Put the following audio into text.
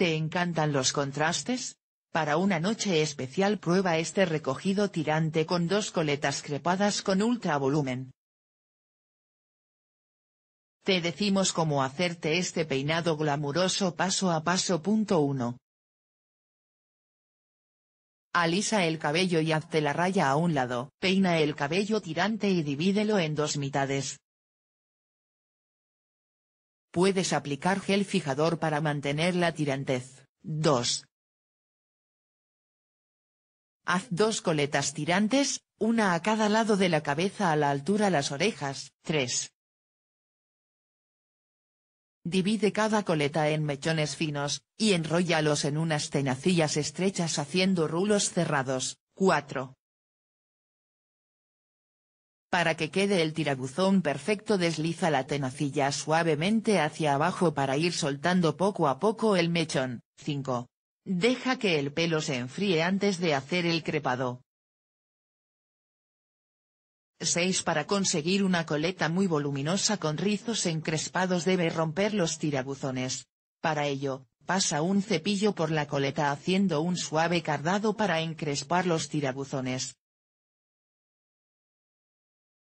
¿Te encantan los contrastes? Para una noche especial prueba este recogido tirante con dos coletas crepadas con ultra volumen. Te decimos cómo hacerte este peinado glamuroso paso a paso. 1. Alisa el cabello y hazte la raya a un lado. Peina el cabello tirante y divídelo en dos mitades. Puedes aplicar gel fijador para mantener la tirantez. 2. Haz dos coletas tirantes, una a cada lado de la cabeza a la altura las orejas. 3. Divide cada coleta en mechones finos, y enróllalos en unas tenacillas estrechas haciendo rulos cerrados. 4. Para que quede el tirabuzón perfecto desliza la tenacilla suavemente hacia abajo para ir soltando poco a poco el mechón. 5. Deja que el pelo se enfríe antes de hacer el crepado. 6. Para conseguir una coleta muy voluminosa con rizos encrespados debe romper los tirabuzones. Para ello, pasa un cepillo por la coleta haciendo un suave cardado para encrespar los tirabuzones.